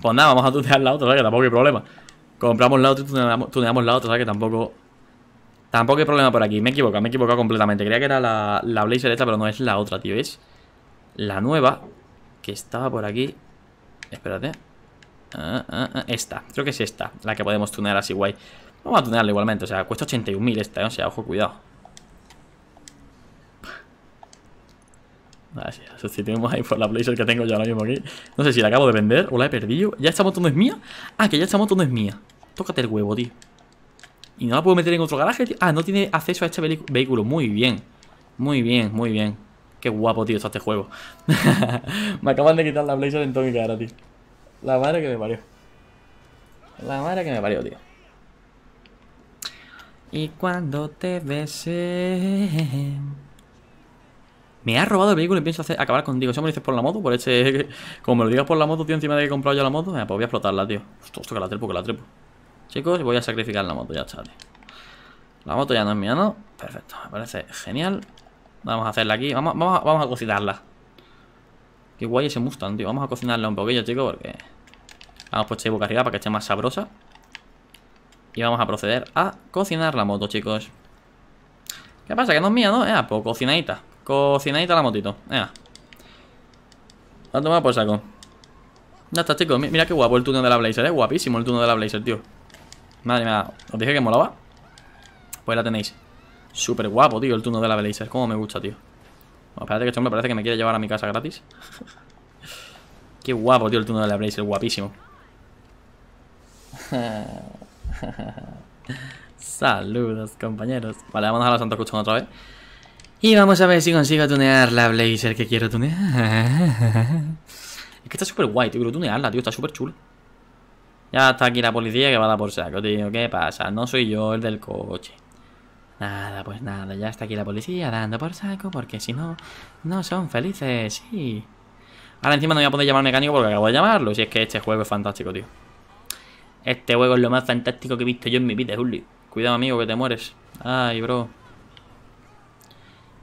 Pues nada, vamos a tunear la otra, ¿sabes? Que tampoco hay problema. Compramos la otra y tuneamos, la otra, ¿sabes? Que tampoco... Tampoco hay problema por aquí. Me he equivocado, me he equivocado completamente. Creía que era la, la Blazer esta, pero no es la otra, tío. Es la nueva que estaba por aquí. Espérate. Ah, ah, ah, esta, creo que es esta, la que podemos tunear así guay. Vamos a tunearla igualmente, o sea, cuesta 81.000 esta, ¿eh? o sea, ojo, cuidado. si tenemos ahí por la Blazer que tengo yo ahora mismo aquí. No sé si la acabo de vender o la he perdido. ¿Ya esta moto no es mía? Ah, que ya esta moto no es mía. Tócate el huevo, tío. ¿Y no la puedo meter en otro garaje? Tío? Ah, no tiene acceso a este vehículo. Muy bien. Muy bien, muy bien. Qué guapo, tío, está este juego. me acaban de quitar la Blazer en toda mi cara, tío. La madre que me parió. La madre que me parió, tío. Y cuando te besé... Me ha robado el vehículo y pienso acabar contigo. Si me lo dices por la moto? Por ese... Como me lo digas por la moto, tío, encima de que he comprado yo la moto. Eh, pues voy a explotarla, tío. Esto que la trepo, que la trepo. Chicos, voy a sacrificar la moto, ya está, La moto ya no es mía, ¿no? Perfecto, me parece genial. Vamos a hacerla aquí. Vamos, vamos, a, cocinarla. Qué guay ese Mustang, tío. Vamos a cocinarla un poquillo, chicos, porque... Vamos pues boca arriba para que esté más sabrosa. Y vamos a proceder a cocinar la moto, chicos. ¿Qué pasa? Que no es mía, ¿no? Eh, pues cocinadita. Cocinadita la motito. Venga. A por saco. Ya está, chicos. Mira qué guapo el turno de la Blazer, ¿eh? Guapísimo el turno de la Blazer, tío. Madre mía. Os dije que molaba. Pues la tenéis. Súper guapo, tío, el turno de la Blazer. Como me gusta, tío. espérate que este me parece que me quiere llevar a mi casa gratis. qué guapo, tío, el turno de la Blazer. Guapísimo. Saludos, compañeros. Vale, vamos a la Santa Santos otra vez. Y vamos a ver si consigo tunear la Blazer que quiero tunear. Es que está súper guay, tío. Quiero tunearla, tío. Está súper chula. Ya está aquí la policía que va a dar por saco, tío. ¿Qué pasa? No soy yo el del coche. Nada, pues nada. Ya está aquí la policía dando por saco porque si no, no son felices. Sí. Ahora encima no voy a poder llamar mecánico porque acabo de llamarlo. Si es que este juego es fantástico, tío. Este juego es lo más fantástico que he visto yo en mi vida, Juli. Cuidado, amigo, que te mueres. Ay, bro.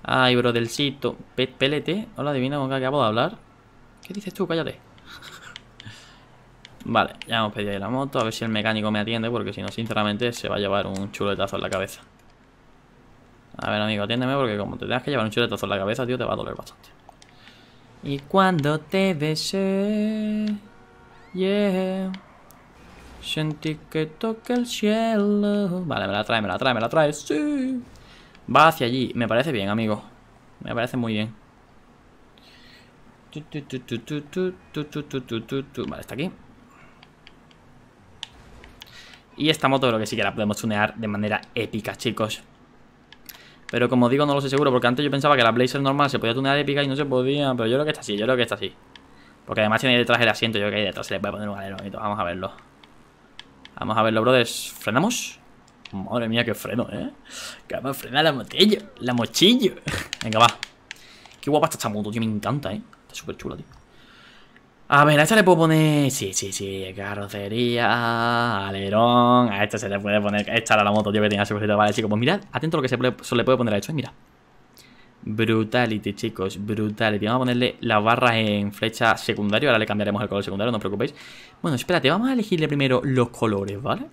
Ay, brodelcito. Pelete. Hola, adivina con qué acabo de hablar. ¿Qué dices tú? Cállate. vale, ya hemos pedido ahí la moto. A ver si el mecánico me atiende, porque si no, sinceramente, se va a llevar un chuletazo en la cabeza. A ver, amigo, atiéndeme, porque como te tengas que llevar un chuletazo en la cabeza, tío, te va a doler bastante. Y cuando te besé, yeah, sentí que toca el cielo. Vale, me la trae, me la trae, me la trae, sí. Va hacia allí. Me parece bien, amigo. Me parece muy bien. Vale, está aquí. Y esta moto creo que sí que la podemos tunear de manera épica, chicos. Pero como digo, no lo sé seguro, porque antes yo pensaba que la Blazer normal se podía tunear épica y no se podía. Pero yo creo que está así, yo creo que está así. Porque además tiene detrás el asiento, yo creo que ahí detrás se le puede poner un alerón Vamos a verlo. Vamos a verlo, brothers. ¿Frenamos? Madre mía, qué freno, ¿eh? Que me frena la motillo, la mochillo. Venga, va. Qué guapa está esta moto, tío, me encanta, ¿eh? Está súper chula, tío. A ver, a esta le puedo poner... Sí, sí, sí, carrocería, alerón... A esta se le puede poner... Esta era la moto, tío, que tenía súper Vale, chicos, pues mirad, atento a lo que se, le puede poner a esto, ¿eh? mira. Brutality, chicos, brutality. Vamos a ponerle las barras en flecha secundaria Ahora le cambiaremos el color secundario, no os preocupéis. Bueno, espérate, vamos a elegirle primero los colores, ¿vale? vale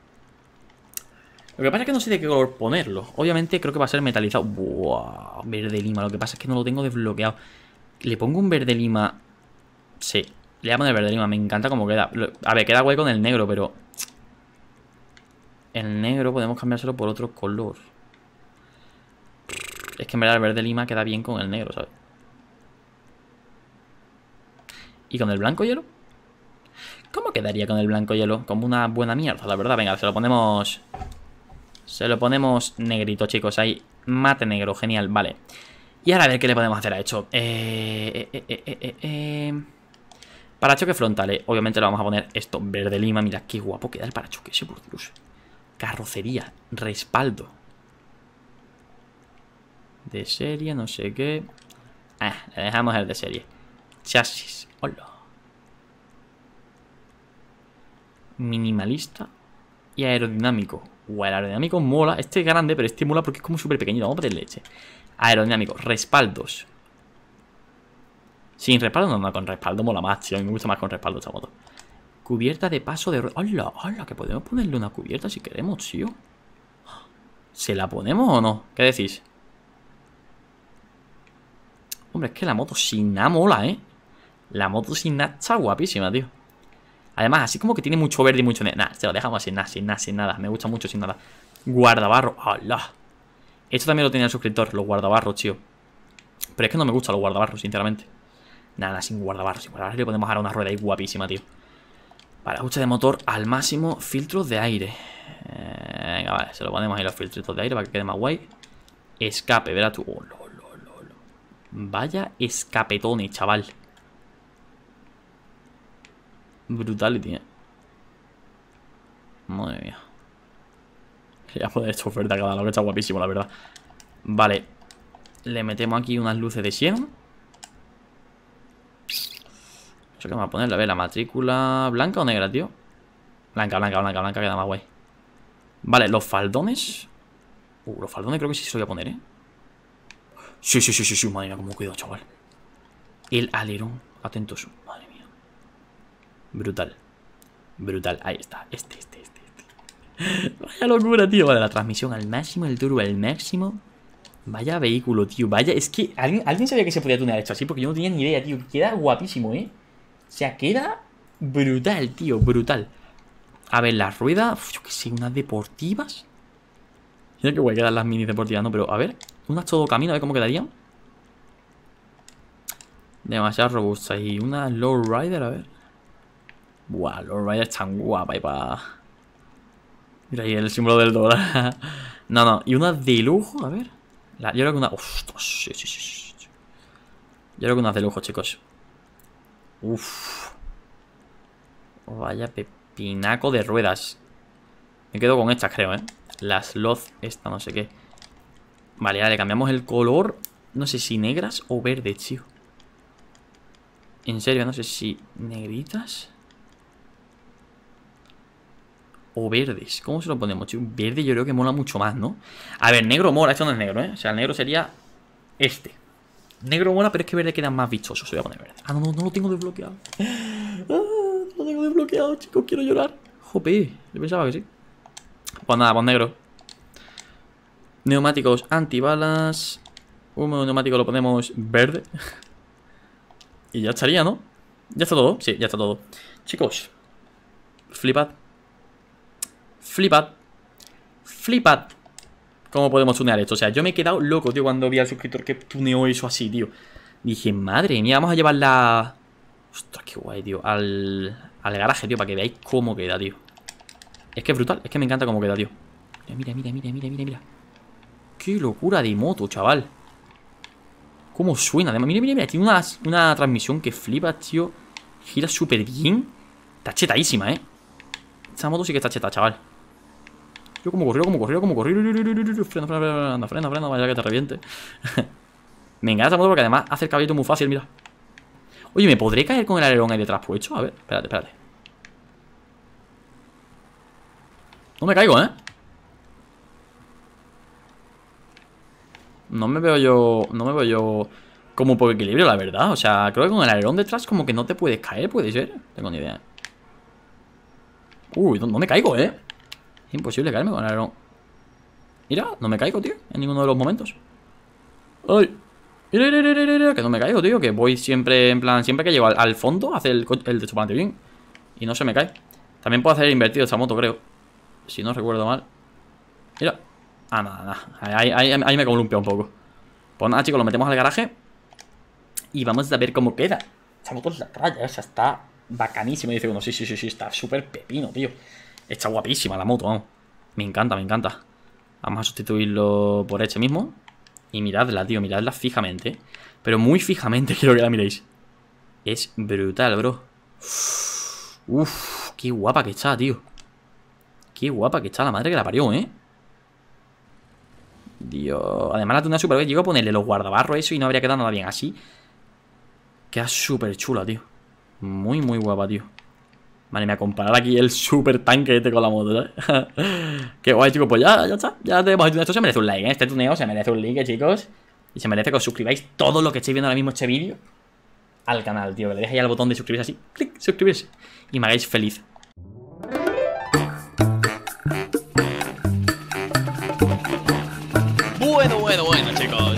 lo que pasa es que no sé de qué color ponerlo. Obviamente creo que va a ser metalizado. ¡Buah! Verde lima. Lo que pasa es que no lo tengo desbloqueado. ¿Le pongo un verde lima? Sí. Le voy a poner verde lima. Me encanta cómo queda. A ver, queda guay con el negro, pero... El negro podemos cambiárselo por otro color. Es que en verdad el verde lima queda bien con el negro, ¿sabes? ¿Y con el blanco hielo? ¿Cómo quedaría con el blanco hielo? Como una buena mierda, la verdad. Venga, se lo ponemos se lo ponemos negrito, chicos. Ahí, mate negro, genial, vale. Y ahora a ver qué le podemos hacer a esto. Eh eh eh, eh, eh, eh, Parachoque frontal, eh obviamente le vamos a poner esto, verde lima. Mira, qué guapo queda el parachoque ese, por Carrocería, respaldo. De serie, no sé qué. Ah, le dejamos el de serie. Chasis, hola. Minimalista y aerodinámico. O el aerodinámico mola. Este es grande, pero este mola porque es como súper pequeñito. Vamos a leche. Aerodinámico, respaldos. Sin respaldo, no, no, con respaldo mola más, tío. A me gusta más con respaldo esta moto. Cubierta de paso de ¡Hola, hola! Que podemos ponerle una cubierta si queremos, tío. ¿Se la ponemos o no? ¿Qué decís? Hombre, es que la moto sin nada mola, ¿eh? La moto sin nada está guapísima, tío. Además, así como que tiene mucho verde y mucho negro. Nah, se lo dejamos así, nada, sin nada, sin nada. Me gusta mucho sin nada. Guardabarro. ¡Hala! Esto también lo tenía el suscriptor, los guardabarros, tío. Pero es que no me gustan los guardabarros, sinceramente. Nada, sin guardabarros. Sin le podemos dar una rueda ahí guapísima, tío. Vale, ajuste de motor al máximo. Filtros de aire. Eh, venga, vale, se lo ponemos ahí los filtros de aire para que quede más guay. Escape, verá tú. Oh, lo, lo, Vaya escapetones, chaval. Brutality, eh. Madre mía. Ya poder esta oferta cada lo que está guapísimo, la verdad. Vale. Le metemos aquí unas luces de Sion. Eso que vamos a poner? a ver, la matrícula blanca o negra, tío. Blanca, blanca, blanca, blanca, queda más guay. Vale, los faldones. Uh, los faldones creo que sí se los voy a poner, ¿eh? Sí, sí, sí, sí, madre mía, cómo cuidado, chaval. El alerón, atentos, madre mía. Brutal. Brutal. Ahí está. Este, este, este. este. Vaya locura, tío. Vale, la transmisión al máximo, el turbo al máximo. Vaya vehículo, tío. Vaya, es que ¿alguien, sabía que se podía tunear esto así porque yo no tenía ni idea, tío. Queda guapísimo, ¿eh? O sea, queda brutal, tío. Brutal. A ver, las ruedas, yo qué sé, unas deportivas. Mira que a quedar las mini deportivas, ¿no? Pero a ver, unas todo camino, a ver cómo quedarían. Demasiado robusta Y una low rider, a ver. Buah, los Riders están guapas Mira ahí el símbolo del dólar. no, no. Y una de lujo, a ver. yo creo que una... Yo creo que una de lujo, chicos. Uf. Oh, vaya pepinaco de ruedas. Me quedo con estas, creo, ¿eh? Las Loz, esta, no sé qué. Vale, vale, cambiamos el color. No sé si negras o verdes, tío. En serio, no sé si negritas o verdes. ¿Cómo se lo ponemos, chicos? Verde yo creo que mola mucho más, ¿no? A ver, negro mola, esto no es negro, ¿eh? O sea, el negro sería este. Negro mola, pero es que verde queda más vistoso. Se voy a poner verde. Ah, no, no, no lo tengo desbloqueado. Ah, no lo tengo desbloqueado, chicos, quiero llorar. Jope, yo pensaba que sí. Pues nada, pues negro. Neumáticos antibalas. Un neumático lo ponemos verde. y ya estaría, ¿no? Ya está todo, sí, ya está todo. Chicos, flipad. Flipad. Flipad. ¿Cómo podemos tunear esto? O sea, yo me he quedado loco, tío, cuando vi al suscriptor que tuneó eso así, tío. Dije, madre mía, vamos a llevarla... Ostras, qué guay, tío. Al, al garaje, tío, para que veáis cómo queda, tío. Es que es brutal, es que me encanta cómo queda, tío. Mira, mira, mira, mira, mira, mira. Qué locura de moto, chaval. Cómo suena. Además, mira, mira, mira. Tiene una, una transmisión que flipa, tío. Gira súper bien. Está chetadísima, ¿eh? Esta moto sí que está cheta, chaval. Yo como corrió, como corrió, como corrió. Frena, frena, frena, anda, frena, frena, vaya que te reviente. me encanta esta moto porque además hace el caballito muy fácil, mira. Oye, ¿me podré caer con el alerón ahí detrás puesto? A ver, espérate, espérate. No me caigo, ¿eh? No me veo yo... No me veo yo... Como por equilibrio, la verdad. O sea, creo que con el alerón detrás como que no te puedes caer, puede ser. Tengo ni idea. Uy, no me caigo, ¿eh? Imposible caerme con el Mira, no me caigo, tío, en ninguno de los momentos. ¡Ay! Mira, mira, mira, que no me caigo, tío, que voy siempre, en plan, siempre que llego al, fondo, hace el, el de chupante bien. Y no se me cae. También puedo hacer invertido esta moto, creo. Si no recuerdo mal. Mira. Ah, nada, nada. Ahí, ahí, me columpia un poco. Pues nada, chicos, lo metemos al garaje. Y vamos a ver cómo queda. Esta moto es la raya, o sea, está bacanísima. Dice uno, sí, sí, sí, sí, está súper pepino, tío. Está guapísima la moto, vamos. Me encanta, me encanta. Vamos a sustituirlo por este mismo. Y miradla, tío, miradla fijamente. Pero muy fijamente quiero que la miréis. Es brutal, bro. Uf, qué guapa que está, tío. Qué guapa que está la madre que la parió, ¿eh? Dios. Además la una super bien. Llego a ponerle los guardabarros eso y no habría quedado nada bien así. Queda súper chula, tío. Muy, muy guapa, tío. Vale, me a comparar aquí el super tanque este con la moto, ¿eh? Qué guay, chicos. Pues ya, ya está. Ya tenemos Esto se merece un like, ¿eh? Este tuneo se merece un like, chicos. Y se merece que os suscribáis todo lo que estáis viendo ahora mismo este vídeo al canal, tío. Que le dejáis al botón de suscribirse así. Clic, suscribirse. Y me hagáis feliz. Bueno, bueno, bueno, chicos